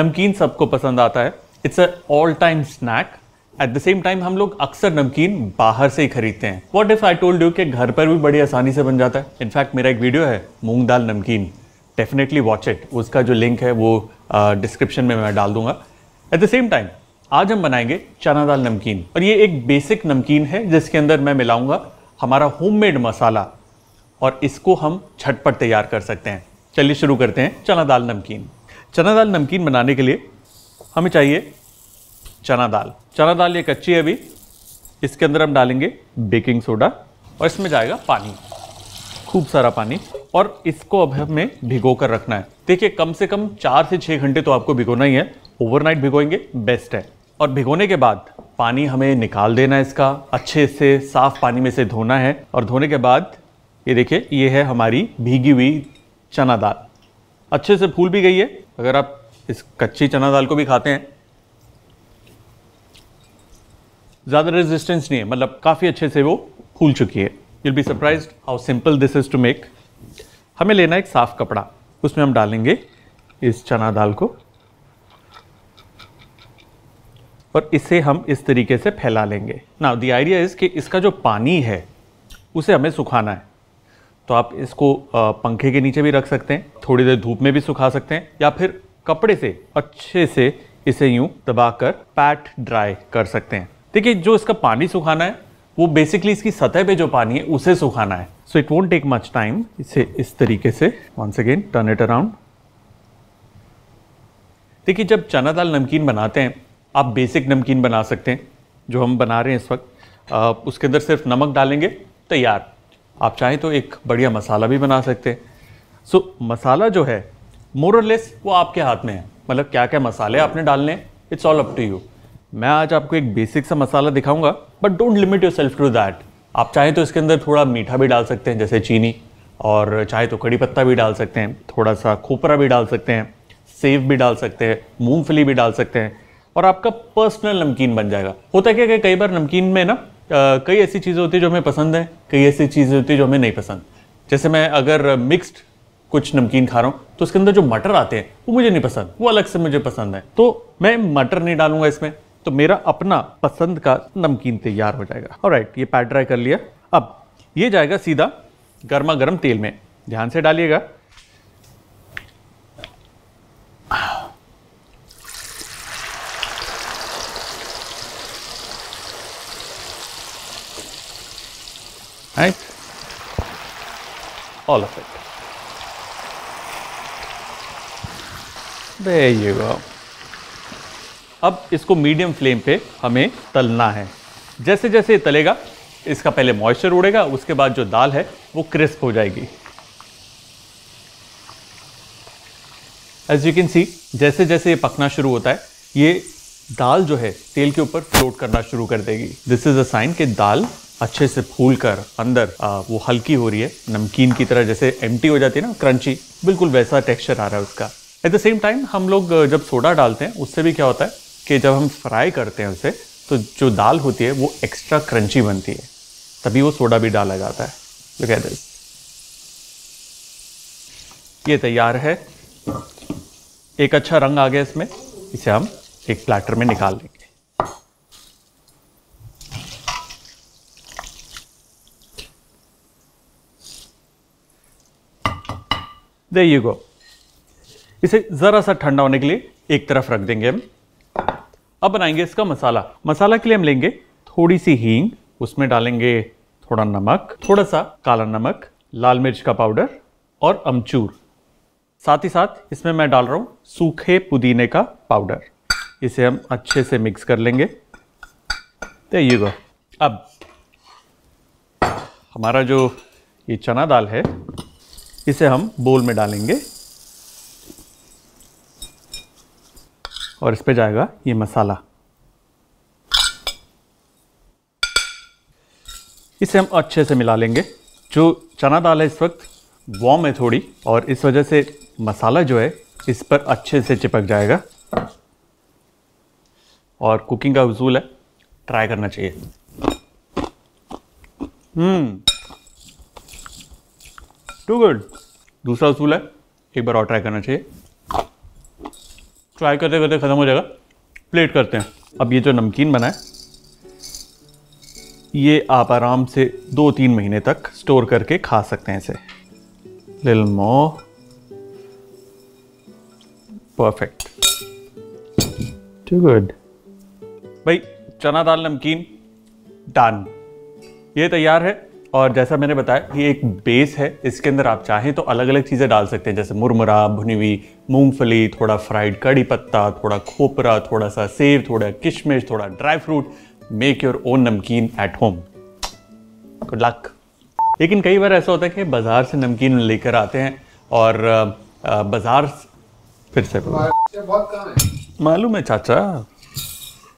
नमकीन सबको पसंद आता है it's a all time snack at the same time हम लोग अक्सर नमकीन बाहर से ही खरीदते हैं what if I told you कि घर पर भी बड़ी आसानी से बन जाता है इनफैक्ट मेरा एक वीडियो है मूंग दाल नमकीन डेफिनेटली वॉच इट उसका जो लिंक है वो डिस्क्रिप्शन में मैं डाल दूंगा एट द सेम टाइम आज हम बनाएंगे चना दाल नमकीन और ये एक बेसिक नमकीन है जिसके अंदर मैं मिलाऊंगा हमारा होममेड मसाला और इसको हम झटपट तैयार कर सकते हैं चलिए शुरू करते हैं चना दाल नमकीन चना दाल नमकीन बनाने के लिए हमें चाहिए चना दाल चना दाल ये कच्ची है अभी इसके अंदर हम डालेंगे बेकिंग सोडा और इसमें जाएगा पानी खूब सारा पानी और इसको अब हमें भिगो कर रखना है देखिए कम से कम चार से छः घंटे तो आपको भिगोना ही है ओवरनाइट भिगोएंगे बेस्ट है और भिगोने के बाद पानी हमें निकाल देना है इसका अच्छे से साफ पानी में से धोना है और धोने के बाद ये देखिए ये है हमारी भीगी हुई चना दाल अच्छे से फूल भी गई है अगर आप इस कच्ची चना दाल को भी खाते हैं ज़्यादा रेजिस्टेंस नहीं है मतलब काफ़ी अच्छे से वो फूल चुकी है you'll be surprised how simple this is to make हमें लेना है एक साफ़ कपड़ा उसमें हम डालेंगे इस चना दाल को और इसे हम इस तरीके से फैला लेंगे ना दी आइडिया इज़ कि इसका जो पानी है उसे हमें सुखाना है तो आप इसको पंखे के नीचे भी रख सकते हैं थोड़ी देर धूप में भी सुखा सकते हैं या फिर कपड़े से अच्छे से इसे यूं दबाकर पैट ड्राई कर सकते हैं देखिए जो इसका पानी सुखाना है वो बेसिकली इसकी सतह पे जो पानी है उसे सुखाना है so it won't take much time इसे इस तरीके से once again turn it around देखिए जब चना दाल नमकीन बनाते हैं आप बेसिक नमकीन बना सकते हैं जो हम बना रहे हैं इस वक्त उसके अंदर सिर्फ नमक डालेंगे तैयार आप चाहें तो एक बढ़िया मसाला भी बना सकते हैं सो so, मसाला जो है मोरलेस वो आपके हाथ में है मतलब क्या क्या मसाले आपने डालने it's all up to you मैं आज आपको एक बेसिक सा मसाला दिखाऊंगा but don't limit yourself to that आप चाहें तो इसके अंदर थोड़ा मीठा भी डाल सकते हैं जैसे चीनी और चाहे तो कड़ी पत्ता भी डाल सकते हैं थोड़ा सा खोपरा भी डाल सकते हैं सेव भी डाल सकते हैं मूंगफली भी डाल सकते हैं और आपका पर्सनल नमकीन बन जाएगा होता है क्या कि कई बार नमकीन में ना कई ऐसी चीज़ें होती हैं जो हमें पसंद हैं कई ऐसी चीज़ें होती हैं जो हमें नहीं पसंद जैसे मैं अगर मिक्स्ड कुछ नमकीन खा रहा हूँ तो उसके अंदर जो मटर आते हैं वो मुझे नहीं पसंद वो अलग से मुझे पसंद है तो मैं मटर नहीं डालूंगा इसमें तो मेरा अपना पसंद का नमकीन तैयार हो जाएगा और राइट ये पैट ड्राई कर लिया अब ये जाएगा सीधा गर्मा गर्म तेल में ध्यान से डालिएगा right? All of it. There you go. अब इसको मीडियम फ्लेम पे हमें तलना है जैसे जैसे तलेगा इसका पहले मॉइस्चर उड़ेगा उसके बाद जो दाल है वो क्रिस्प हो जाएगी एज यू कैन सी जैसे जैसे ये पकना शुरू होता है ये दाल जो है तेल के ऊपर फ्लोट करना शुरू कर देगी दिस इज अ साइन कि दाल अच्छे से फूल कर अंदर आ, वो हल्की हो रही है नमकीन की तरह जैसे एम हो जाती है ना क्रंची बिल्कुल वैसा टेक्सचर आ रहा है उसका एट द सेम टाइम हम लोग जब सोडा डालते हैं उससे भी क्या होता है कि जब हम फ्राई करते हैं उसे तो जो दाल होती है वो एक्स्ट्रा क्रंची बनती है तभी वो सोडा भी डाला जाता है लुक एट दिस ये तैयार है एक अच्छा रंग आ गया इसमें इसे हम एक प्लेटर में निकाल लेंगे दे यू गो इसे ज़रा सा ठंडा होने के लिए एक तरफ रख देंगे हम अब बनाएंगे इसका मसाला मसाला के लिए हम लेंगे थोड़ी सी हींग उसमें डालेंगे थोड़ा नमक थोड़ा सा काला नमक लाल मिर्च का पाउडर और अमचूर साथ ही साथ इसमें मैं डाल रहा हूँ सूखे पुदीने का पाउडर इसे हम अच्छे से मिक्स कर लेंगे यू गो अब हमारा जो ये चना दाल है इसे हम बोल में डालेंगे और इस पे जाएगा ये मसाला इसे हम अच्छे से मिला लेंगे जो चना दाल है इस वक्त वॉम है थोड़ी और इस वजह से मसाला जो है इस पर अच्छे से चिपक जाएगा और कुकिंग का उसूल है ट्राई करना चाहिए हम्म टू गुड दूसरा उसूल है एक बार और ट्राई करना चाहिए ट्राई करते करते ख़त्म हो जाएगा प्लेट करते हैं अब ये जो नमकीन बना है ये आप आराम से दो तीन महीने तक स्टोर करके खा सकते हैं इसे लिल मो परफेक्ट टू गुड भाई चना दाल नमकीन डन ये तैयार है और जैसा मैंने बताया ये एक बेस है इसके अंदर आप चाहें तो अलग अलग चीज़ें डाल सकते हैं जैसे मुरमुरा भुनी हुई मूंगफली थोड़ा फ्राइड कड़ी पत्ता थोड़ा खोपरा थोड़ा सा सेब थोड़ा किशमिश थोड़ा dry fruit make your own नमकीन एट होम गुड लक लेकिन कई बार ऐसा होता है कि बाज़ार से नमकीन लेकर आते हैं और बाज़ार फिर से मालूम है चाचा